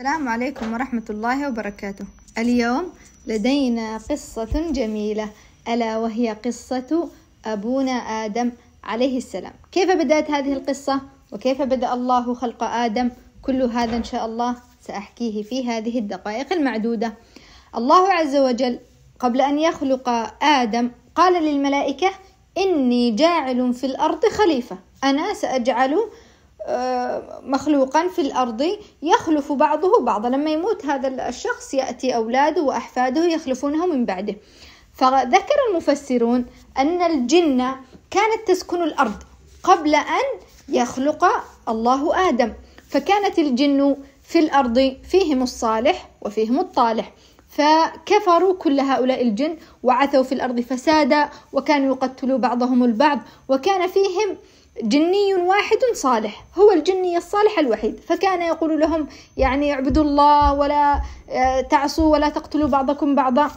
السلام عليكم ورحمة الله وبركاته اليوم لدينا قصة جميلة ألا وهي قصة أبونا آدم عليه السلام كيف بدأت هذه القصة وكيف بدأ الله خلق آدم كل هذا إن شاء الله سأحكيه في هذه الدقائق المعدودة الله عز وجل قبل أن يخلق آدم قال للملائكة إني جاعل في الأرض خليفة أنا سأجعل مخلوقا في الأرض يخلف بعضه بعضا لما يموت هذا الشخص يأتي أولاده وأحفاده يخلفونه من بعده فذكر المفسرون أن الجن كانت تسكن الأرض قبل أن يخلق الله آدم فكانت الجن في الأرض فيهم الصالح وفيهم الطالح فكفروا كل هؤلاء الجن وعثوا في الأرض فسادا وكانوا يقتلوا بعضهم البعض وكان فيهم جني واحد صالح هو الجني الصالح الوحيد فكان يقول لهم يعني اعبدوا الله ولا آه، تعصوا ولا تقتلوا بعضكم بعضا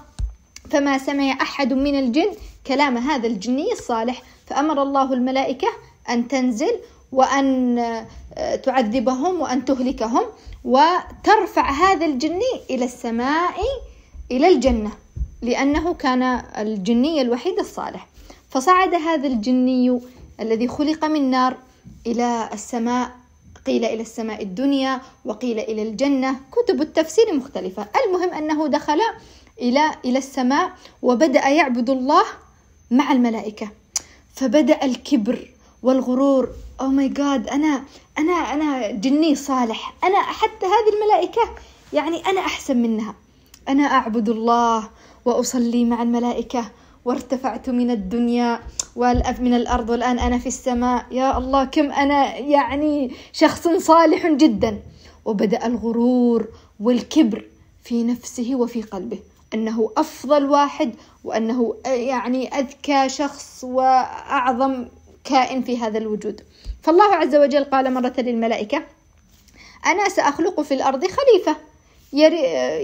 فما سمع أحد من الجن كلام هذا الجني الصالح فأمر الله الملائكة أن تنزل وأن آه، تعذبهم وأن تهلكهم وترفع هذا الجني إلى السماء إلى الجنة لأنه كان الجني الوحيد الصالح فصعد هذا الجني الذي خلق من نار إلى السماء قيل إلى السماء الدنيا وقيل إلى الجنة كتب التفسير مختلفة المهم أنه دخل إلى إلى السماء وبدأ يعبد الله مع الملائكة فبدأ الكبر والغرور او ماي جاد انا انا انا جني صالح انا حتى هذه الملائكه يعني انا احسن منها انا اعبد الله واصلي مع الملائكه وارتفعت من الدنيا من الأرض والآن أنا في السماء يا الله كم أنا يعني شخص صالح جدا وبدأ الغرور والكبر في نفسه وفي قلبه أنه أفضل واحد وأنه يعني أذكى شخص وأعظم كائن في هذا الوجود فالله عز وجل قال مرة للملائكة أنا سأخلق في الأرض خليفة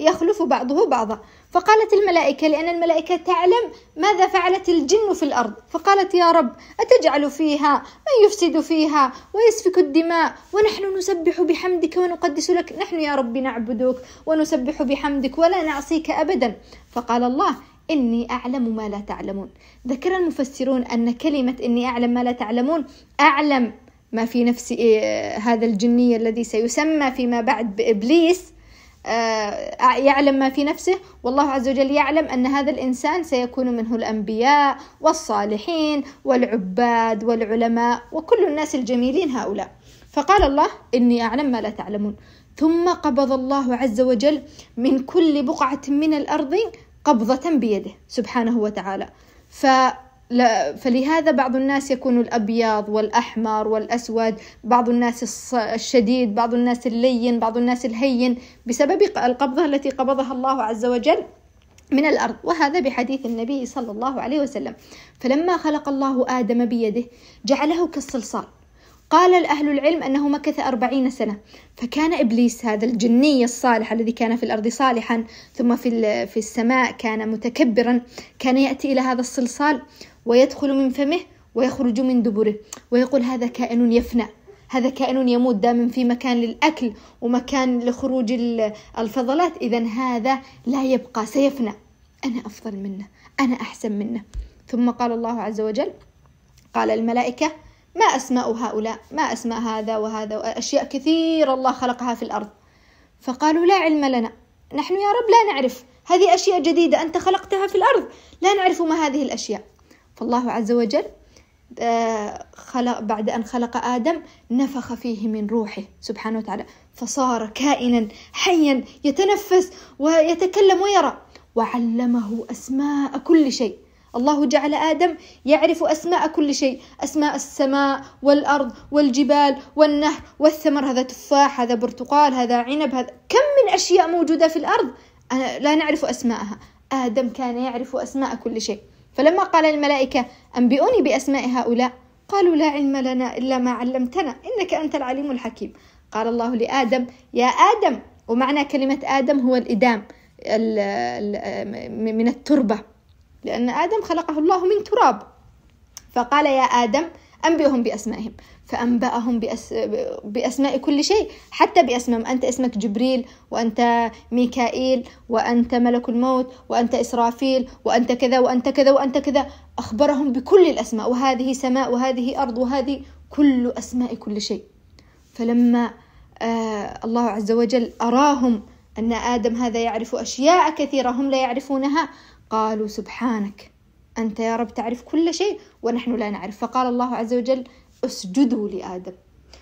يخلف بعضه بعضا فقالت الملائكة لأن الملائكة تعلم ماذا فعلت الجن في الأرض فقالت يا رب أتجعل فيها من يفسد فيها ويسفك الدماء ونحن نسبح بحمدك ونقدس لك نحن يا رب نعبدك ونسبح بحمدك ولا نعصيك أبدا فقال الله إني أعلم ما لا تعلمون ذكر المفسرون أن كلمة إني أعلم ما لا تعلمون أعلم ما في نفس إيه، هذا الجني الذي سيسمى فيما بعد بإبليس آه، يعلم ما في نفسه والله عز وجل يعلم أن هذا الإنسان سيكون منه الأنبياء والصالحين والعباد والعلماء وكل الناس الجميلين هؤلاء فقال الله إني أعلم ما لا تعلمون ثم قبض الله عز وجل من كل بقعة من الأرض قبضة بيده سبحانه وتعالى ف فلهذا بعض الناس يكون الأبيض والأحمر والأسود بعض الناس الشديد بعض الناس اللين بعض الناس الهين بسبب القبضة التي قبضها الله عز وجل من الأرض وهذا بحديث النبي صلى الله عليه وسلم فلما خلق الله آدم بيده جعله كالصلصال قال الأهل العلم أنه مكث أربعين سنة فكان إبليس هذا الجني الصالح الذي كان في الأرض صالحا ثم في, في السماء كان متكبرا كان يأتي إلى هذا الصلصال ويدخل من فمه ويخرج من دبره ويقول هذا كائن يفنى هذا كائن يموت دائما في مكان للأكل ومكان لخروج الفضلات إذا هذا لا يبقى سيفنى أنا أفضل منه أنا أحسن منه ثم قال الله عز وجل قال الملائكة ما أسماء هؤلاء ما أسماء هذا وهذا وأشياء كثيرة الله خلقها في الأرض فقالوا لا علم لنا نحن يا رب لا نعرف هذه أشياء جديدة أنت خلقتها في الأرض لا نعرف ما هذه الأشياء فالله عز وجل آه، خلق بعد أن خلق آدم نفخ فيه من روحه سبحانه وتعالى فصار كائنا حيا يتنفس ويتكلم ويرى وعلمه أسماء كل شيء الله جعل آدم يعرف أسماء كل شيء أسماء السماء والأرض والجبال والنهر والثمر هذا تفاح هذا برتقال هذا عنب هذا كم من أشياء موجودة في الأرض لا نعرف أسماءها آدم كان يعرف أسماء كل شيء فلما قال الملائكة أنبئوني بأسماء هؤلاء قالوا لا علم لنا إلا ما علمتنا إنك أنت العليم الحكيم قال الله لآدم يا آدم ومعنى كلمة آدم هو الإدام من التربة لأن آدم خلقه الله من تراب فقال يا آدم أنبئهم بأسمائهم فأنبأهم بأس... بأسماء كل شيء حتى بأسمائهم أنت اسمك جبريل وأنت ميكائيل وأنت ملك الموت وأنت إسرافيل وأنت كذا وأنت كذا وأنت كذا أخبرهم بكل الأسماء وهذه سماء وهذه أرض وهذه كل أسماء كل شيء فلما آه الله عز وجل أراهم أن آدم هذا يعرف أشياء كثيرة هم لا يعرفونها قالوا سبحانك أنت يا رب تعرف كل شيء ونحن لا نعرف فقال الله عز وجل اسجدوا لآدم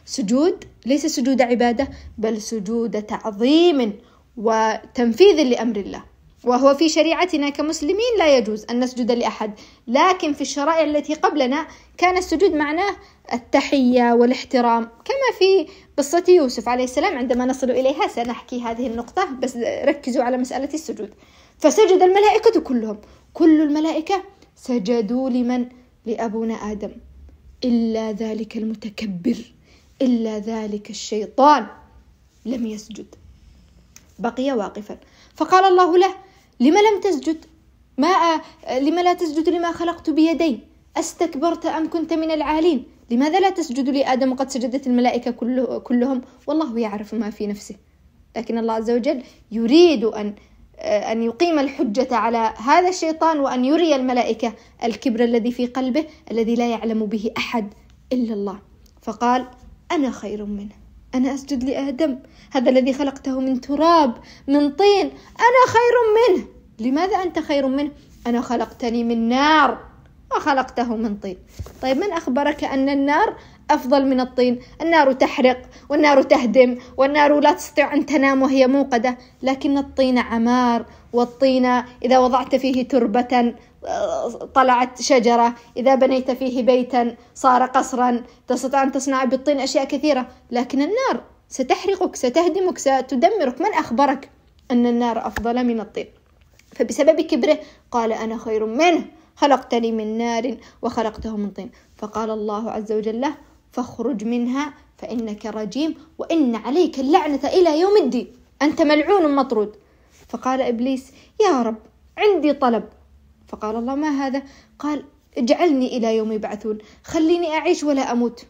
سجود ليس سجود عبادة بل سجود تعظيم وتنفيذ لأمر الله وهو في شريعتنا كمسلمين لا يجوز أن نسجد لأحد لكن في الشرائع التي قبلنا كان السجود معناه التحية والاحترام كما في قصة يوسف عليه السلام عندما نصل إليها سنحكي هذه النقطة بس ركزوا على مسألة السجود فسجد الملائكة كلهم كل الملائكة سجدوا لمن لأبونا آدم إلا ذلك المتكبر إلا ذلك الشيطان لم يسجد بقي واقفا فقال الله له لم لم تسجد ما أ... لم لا تسجد لما خلقت بيدي أستكبرت أم كنت من العالين لماذا لا تسجد لآدم وقد سجدت الملائكة كله... كلهم والله يعرف ما في نفسه لكن الله عز وجل يريد أن آه، أن يقيم الحجة على هذا الشيطان وأن يري الملائكة الكبر الذي في قلبه الذي لا يعلم به أحد إلا الله فقال أنا خير منه أنا أسجد لآدم هذا الذي خلقته من تراب من طين أنا خير منه لماذا أنت خير منه أنا خلقتني من نار وخلقته من طين طيب من أخبرك أن النار أفضل من الطين النار تحرق والنار تهدم والنار لا تستطيع أن تنام وهي موقدة لكن الطين عمار والطين إذا وضعت فيه تربة آه، طلعت شجرة إذا بنيت فيه بيتا صار قصرا تستطيع أن تصنع بالطين أشياء كثيرة لكن النار ستحرقك ستهدمك ستدمرك من أخبرك أن النار أفضل من الطين فبسبب كبره قال أنا خير منه خلقتني من نار وخلقته من طين فقال الله عز وجل له فاخرج منها فإنك رجيم وإن عليك اللعنة إلى يوم الدين أنت ملعون مطرود فقال إبليس يا رب عندي طلب فقال الله ما هذا قال اجعلني إلى يوم يبعثون خليني أعيش ولا أموت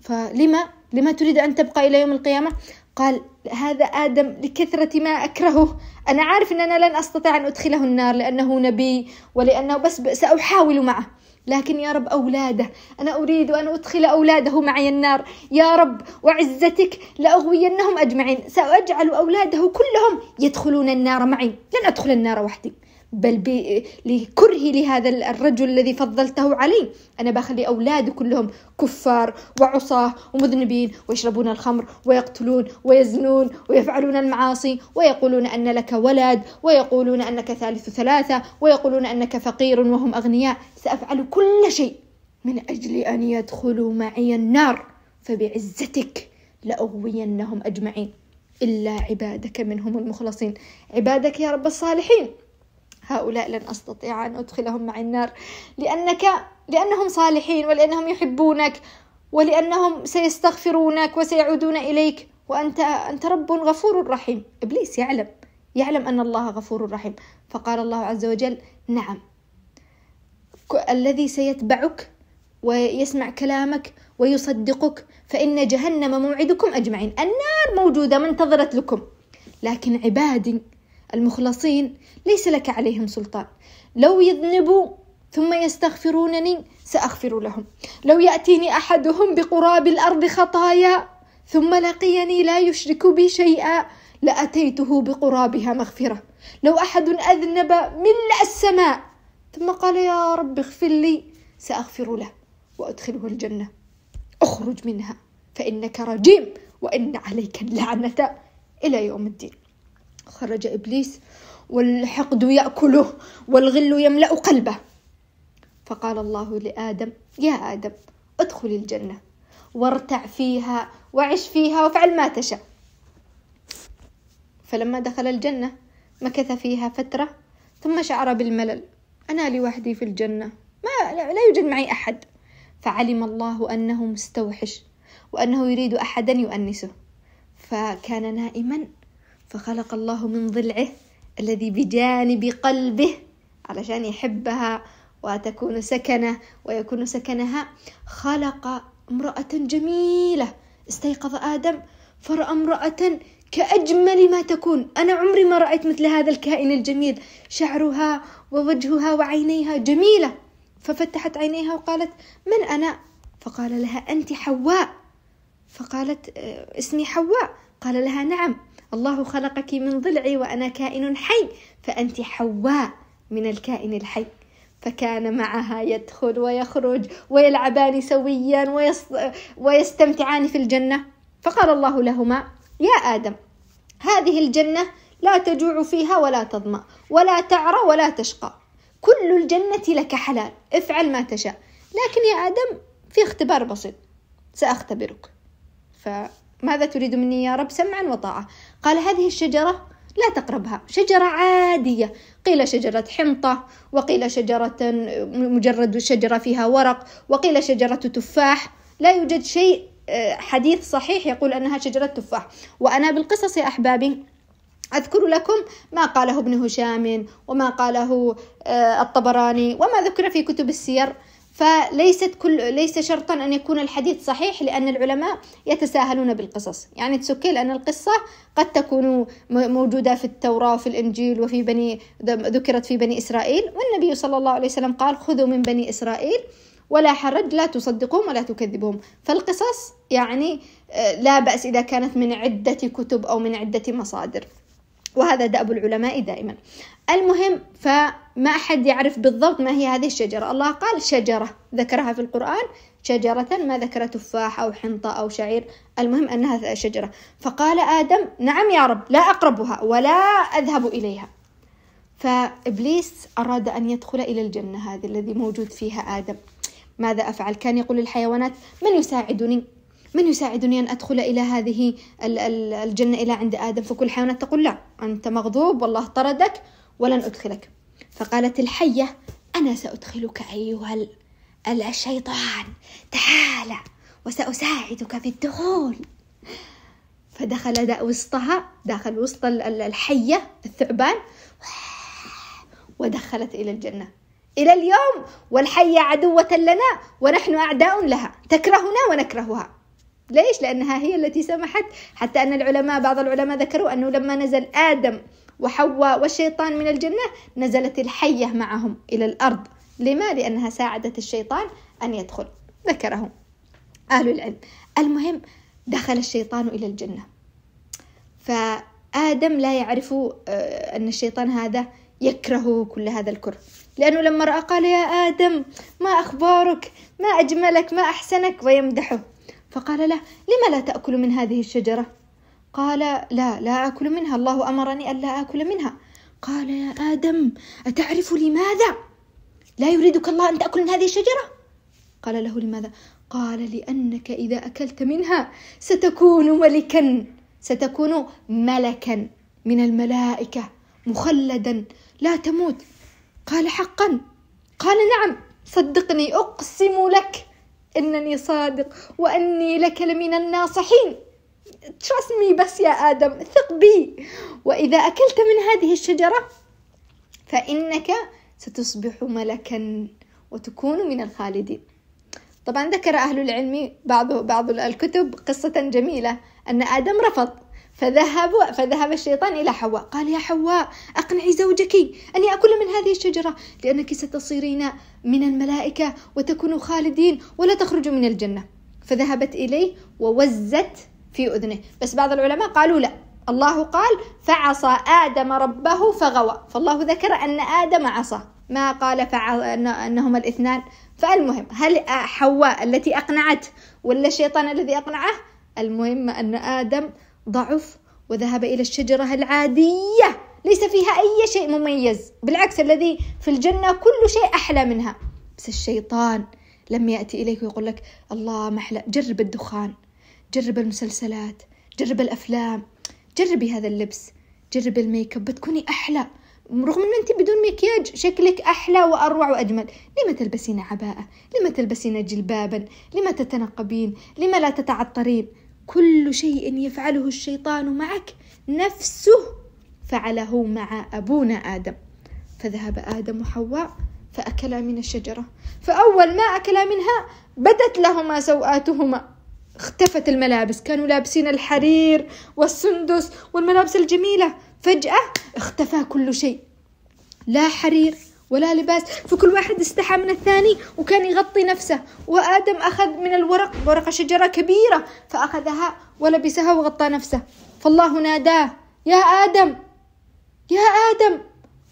فلما لما تريد أن تبقى إلى يوم القيامة قال هذا آدم لكثرة ما أكرهه أنا عارف أن أنا لن أستطيع أن أدخله النار لأنه نبي ولأنه بس سأحاول معه لكن يا رب أولاده أنا أريد أن أدخل أولاده معي النار يا رب وعزتك لأغوينهم أجمعين سأجعل أولاده كلهم يدخلون النار معي لن أدخل النار وحدي بل لكرهي لهذا الرجل الذي فضلته علي أنا بخلي أولادي كلهم كفار وعصاة ومذنبين ويشربون الخمر ويقتلون ويزنون ويفعلون المعاصي ويقولون أن لك ولد ويقولون أنك ثالث ثلاثة ويقولون أنك فقير وهم أغنياء سأفعل كل شيء من أجل أن يدخلوا معي النار فبعزتك لأغوينهم أجمعين إلا عبادك منهم المخلصين عبادك يا رب الصالحين هؤلاء لن أستطيع أن أدخلهم مع النار لأنك لأنهم صالحين ولأنهم يحبونك ولأنهم سيستغفرونك وسيعودون إليك وأنت أنت رب غفور رحيم إبليس يعلم يعلم أن الله غفور رحيم فقال الله عز وجل نعم الذي سيتبعك ويسمع كلامك ويصدقك فإن جهنم موعدكم أجمعين النار موجودة منتظرت لكم لكن عبادي المخلصين ليس لك عليهم سلطان لو يذنبوا ثم يستغفرونني سأغفر لهم لو يأتيني أحدهم بقراب الأرض خطايا ثم لقيني لا يشرك بي شيئا لأتيته بقرابها مغفرة لو أحد أذنب ملء السماء ثم قال يا رب اغفر لي سأغفر له وأدخله الجنة اخرج منها فإنك رجيم وإن عليك اللعنة إلى يوم الدين خرج إبليس والحقد يأكله والغل يملأ قلبه فقال الله لآدم يا آدم ادخل الجنة وارتع فيها وعش فيها وافعل ما تشاء فلما دخل الجنة مكث فيها فترة ثم شعر بالملل أنا لوحدي في الجنة ما لا يوجد معي أحد فعلم الله أنه مستوحش وأنه يريد أحدا يؤنسه فكان نائما فخلق الله من ضلعه الذي بجانب قلبه علشان يحبها وتكون سكنه ويكون سكنها خلق امرأة جميلة استيقظ آدم فرأى امرأة كأجمل ما تكون أنا عمري ما رأيت مثل هذا الكائن الجميل شعرها ووجهها وعينيها جميلة ففتحت عينيها وقالت من أنا فقال لها أنت حواء فقالت آه، اسمي حواء قال لها نعم الله خلقك من ضلعي وأنا كائن حي فأنت حواء من الكائن الحي فكان معها يدخل ويخرج ويلعبان سويا ويستمتعان في الجنة فقال الله لهما يا آدم هذه الجنة لا تجوع فيها ولا تظمأ ولا تعرى ولا تشقى كل الجنة لك حلال افعل ما تشاء لكن يا آدم في اختبار بسيط سأختبرك ف ماذا تريد مني يا رب سمعا وطاعة قال هذه الشجرة لا تقربها شجرة عادية قيل شجرة حنطة وقيل شجرة مجرد شجرة فيها ورق وقيل شجرة تفاح لا يوجد شيء آه، حديث صحيح يقول أنها شجرة تفاح وأنا بالقصص يا أحبابي أذكر لكم ما قاله ابن هشام وما قاله آه، الطبراني وما ذكر في كتب السير فليست كل ليس شرطا ان يكون الحديث صحيح لان العلماء يتساهلون بالقصص يعني تسكي لان القصه قد تكون موجوده في التوراه في الانجيل وفي بني ذكرت في بني اسرائيل والنبي صلى الله عليه وسلم قال خذوا من بني اسرائيل ولا حرج لا تصدقوهم ولا تكذبوهم فالقصص يعني آه، لا باس اذا كانت من عده كتب او من عده مصادر وهذا دأب العلماء دائما المهم فما أحد يعرف بالضبط ما هي هذه الشجرة الله قال شجرة ذكرها في القرآن شجرة ما ذكر تفاح أو حنطة أو شعير المهم أنها شجرة فقال آدم نعم يا رب لا أقربها ولا أذهب إليها فإبليس أراد أن يدخل إلى الجنة هذه الذي موجود فيها آدم ماذا أفعل كان يقول للحيوانات من يساعدني من يساعدني أن أدخل إلى هذه الجنة إلى عند آدم فكل حيوانات تقول لا أنت مغضوب والله طردك ولن أدخلك فقالت الحية أنا سأدخلك أيها الشيطان تعال وسأساعدك في الدخول فدخل وسطها داخل وسط الحية الثعبان ودخلت إلى الجنة إلى اليوم والحية عدوة لنا ونحن أعداء لها تكرهنا ونكرهها ليش؟ لأنها هي التي سمحت حتى أن العلماء بعض العلماء ذكروا أنه لما نزل آدم وحواء والشيطان من الجنة نزلت الحية معهم إلى الأرض لما؟ لأنها ساعدت الشيطان أن يدخل ذكره أهل العلم المهم دخل الشيطان إلى الجنة فآدم لا يعرف آه، أن الشيطان هذا يكره كل هذا الكره لأنه لما رأى قال يا آدم ما أخبارك ما أجملك ما أحسنك ويمدحه فقال له لم لا تأكل من هذه الشجرة قال لا لا آكل منها الله أمرني ألا آكل منها قال يا آدم أتعرف لماذا لا يريدك الله أن تأكل من هذه الشجرة قال له لماذا قال لأنك إذا أكلت منها ستكون ملكا ستكون ملكا من الملائكة مخلدا لا تموت قال حقا قال نعم صدقني أقسم لك إنني صادق وأني لك لمن الناصحين trust me بس يا آدم ثق بي وإذا أكلت من هذه الشجرة فإنك ستصبح ملكا وتكون من الخالدين طبعا ذكر أهل العلم بعض بعض الكتب قصة جميلة أن آدم رفض فذهب فذهب الشيطان إلى حواء قال يا حواء أقنعي زوجك أن يأكل من هذه الشجرة لأنك ستصيرين من الملائكة وتكونوا خالدين ولا تخرجوا من الجنة فذهبت إليه ووزت في أذنه بس بعض العلماء قالوا لا الله قال فعصى آدم ربه فغوى فالله ذكر أن آدم عصى ما قال أنهما الاثنان فالمهم هل حواء التي أقنعت ولا الشيطان الذي أقنعه المهم أن آدم ضعف وذهب إلى الشجرة العادية ليس فيها أي شيء مميز بالعكس الذي في الجنة كل شيء أحلى منها بس الشيطان لما يأتي إليك ويقول لك الله محلى جرب الدخان جرب المسلسلات جرب الأفلام جربي هذا اللبس جربي الميك اب بتكوني أحلى رغم ان انت بدون مكياج شكلك احلى واروع واجمل لما تلبسين عباءه لما تلبسين جلبابا لما تتنقبين لما لا تتعطرين كل شيء يفعله الشيطان معك نفسه فعله مع أبونا آدم فذهب آدم وحواء فأكلا من الشجرة فأول ما أكلا منها بدت لهما سوآتهما اختفت الملابس كانوا لابسين الحرير والسندس والملابس الجميلة فجأة اختفى كل شيء لا حرير ولا لباس فكل واحد استحى من الثاني وكان يغطي نفسه وآدم أخذ من الورق ورقة شجرة كبيرة فأخذها ولبسها وغطى نفسه فالله ناداه يا آدم يا آدم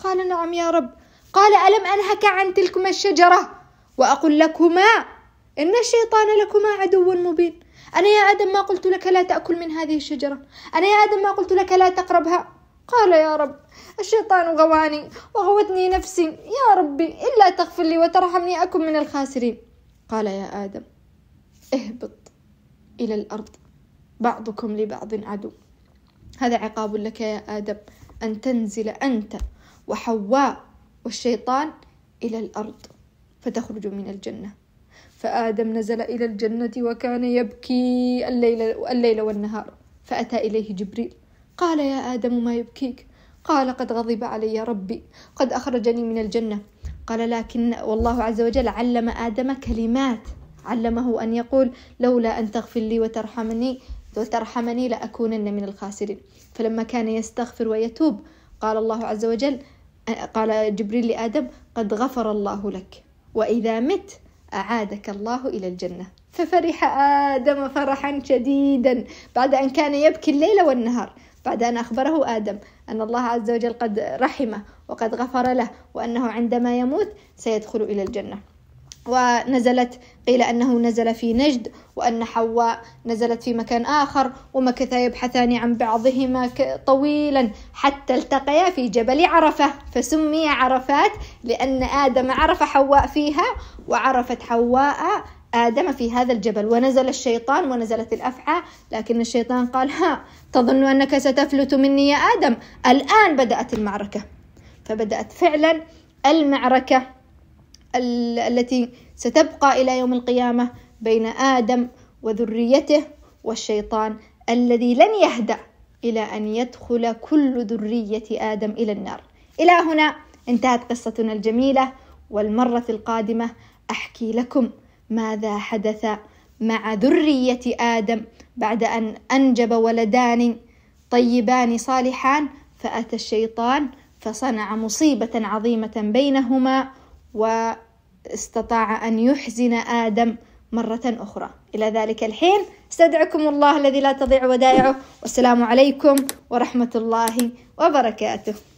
قال نعم يا رب قال ألم أنهك عن تلكما الشجرة وأقول لكما إن الشيطان لكما عدو مبين أنا يا آدم ما قلت لك لا تأكل من هذه الشجرة أنا يا آدم ما قلت لك لا تقربها قال يا رب الشيطان غواني وغوتني نفسي يا ربي إلا تغفر لي وترحمني أكن من الخاسرين قال يا آدم اهبط إلى الأرض بعضكم لبعض عدو هذا عقاب لك يا آدم أن تنزل أنت وحواء والشيطان إلى الأرض فتخرج من الجنة فآدم نزل إلى الجنة وكان يبكي الليل, الليل والنهار فأتى إليه جبريل قال يا آدم ما يبكيك قال قد غضب علي ربي قد أخرجني من الجنة قال لكن والله عز وجل علم آدم كلمات علمه أن يقول لولا أن تغفر لي وترحمني قلت ترحمني لأكونن من الخاسرين فلما كان يستغفر ويتوب قال الله عز وجل قال جبريل لآدم قد غفر الله لك وإذا مت أعادك الله إلى الجنة ففرح آدم فرحا شديدا بعد أن كان يبكي الليل والنهار بعد أن أخبره آدم أن الله عز وجل قد رحمه وقد غفر له وأنه عندما يموت سيدخل إلى الجنة ونزلت قيل أنه نزل في نجد وأن حواء نزلت في مكان آخر ومكثا يبحثان عن بعضهما طويلا حتى التقيا في جبل عرفة فسمي عرفات لأن آدم عرف حواء فيها وعرفت حواء آدم في هذا الجبل ونزل الشيطان ونزلت الأفعى لكن الشيطان قال ها تظن أنك ستفلت مني يا آدم الآن بدأت المعركة فبدأت فعلا المعركة التي ستبقى إلى يوم القيامة بين آدم وذريته والشيطان الذي لن يهدأ إلى أن يدخل كل ذرية آدم إلى النار. إلى هنا انتهت قصتنا الجميلة والمرة القادمة أحكي لكم ماذا حدث مع ذرية آدم بعد أن أنجب ولدان طيبان صالحان فأتى الشيطان فصنع مصيبة عظيمة بينهما و استطاع أن يحزن آدم مرة أخرى إلى ذلك الحين استدعكم الله الذي لا تضيع ودائعه والسلام عليكم ورحمة الله وبركاته